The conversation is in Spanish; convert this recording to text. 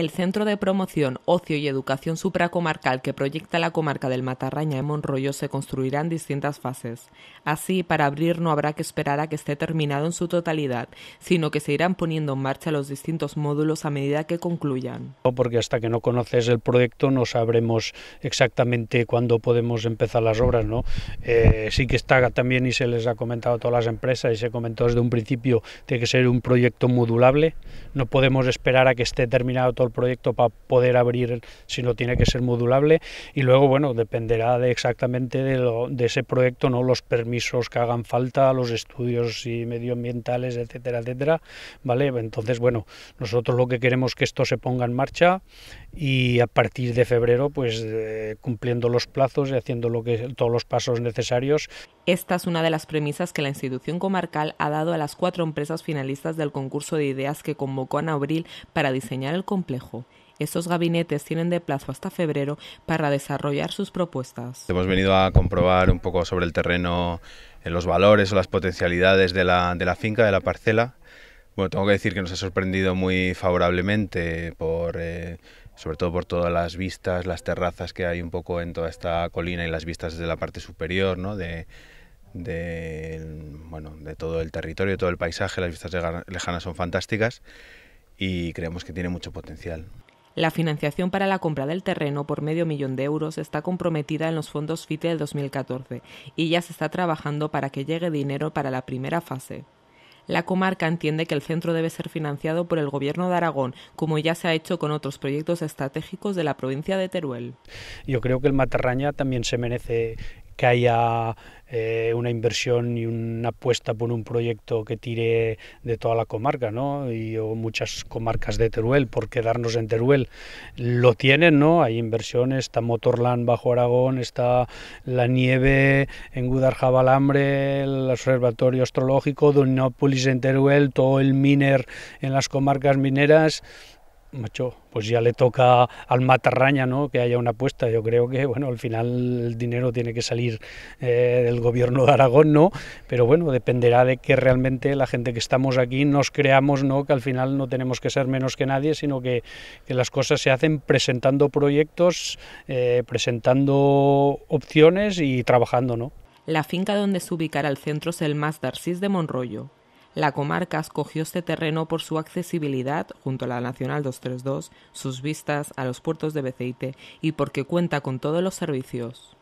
el Centro de Promoción, Ocio y Educación Supracomarcal que proyecta la comarca del Matarraña en Monroyo se construirá en distintas fases. Así, para abrir no habrá que esperar a que esté terminado en su totalidad, sino que se irán poniendo en marcha los distintos módulos a medida que concluyan. Porque hasta que no conoces el proyecto no sabremos exactamente cuándo podemos empezar las obras, ¿no? Eh, sí que está también y se les ha comentado a todas las empresas y se comentó desde un principio tiene que ser un proyecto modulable. No podemos esperar a que esté terminado todo proyecto para poder abrir, si no tiene que ser modulable y luego, bueno, dependerá de exactamente de, ese proyecto, ¿no? Los permisos que hagan falta, los estudios y medioambientales, etcétera, etcétera, ¿vale? Entonces, bueno, nosotros lo que queremos que esto se ponga en marcha y a partir de febrero, pues eh, cumpliendo los plazos y haciendo lo que, todos los pasos necesarios. Esta es una de las premisas que la institución comarcal ha dado a las cuatro empresas finalistas del concurso de ideas que convocó en abril para diseñar el complejo complejo. Estos gabinetes tienen de plazo hasta febrero para desarrollar sus propuestas. Hemos venido a comprobar un poco sobre el terreno eh, los valores o las potencialidades de la, finca, de la parcela. Bueno, tengo que decir que nos ha sorprendido muy favorablemente por... Eh, sobre todo por todas las vistas, las terrazas que hay un poco en toda esta colina y las vistas desde la parte superior, ¿no? De, de, bueno, de todo el territorio, todo el paisaje, las vistas lejanas son fantásticas y creemos que tiene mucho potencial. La financiación para la compra del terreno por medio millón de euros está comprometida en los fondos FITE del 2014 y ya se está trabajando para que llegue dinero para la primera fase. La comarca entiende que el centro debe ser financiado por el Gobierno de Aragón, como ya se ha hecho con otros proyectos estratégicos de la provincia de Teruel. Yo creo que el Matarraña también se merece que haya eh, una inversión y una apuesta por un proyecto que tire de toda la comarca, ¿no? Y muchas comarcas de Teruel, por quedarnos en Teruel, lo tienen, ¿no? Hay inversiones, está Motorland bajo Aragón, está la nieve en Gudarjabalambre, el observatorio astrológico, Dominópolis en Teruel, todo el miner en las comarcas mineras macho, pues ya le toca al matarraña que haya una apuesta. Yo creo que bueno, al final el dinero tiene que salir eh, del gobierno de Aragón, ¿no? Pero bueno, dependerá de que realmente la gente que estamos aquí nos creamos ¿no? que al final no tenemos que ser menos que nadie, sino que, las cosas se hacen presentando proyectos, eh, presentando opciones y trabajando, ¿no? La finca donde se ubicará el centro es el Más Darcis de Monroyo, la comarca escogió este terreno por su accesibilidad junto a la Nacional 232, sus vistas a los puertos de Beceite y porque cuenta con todos los servicios.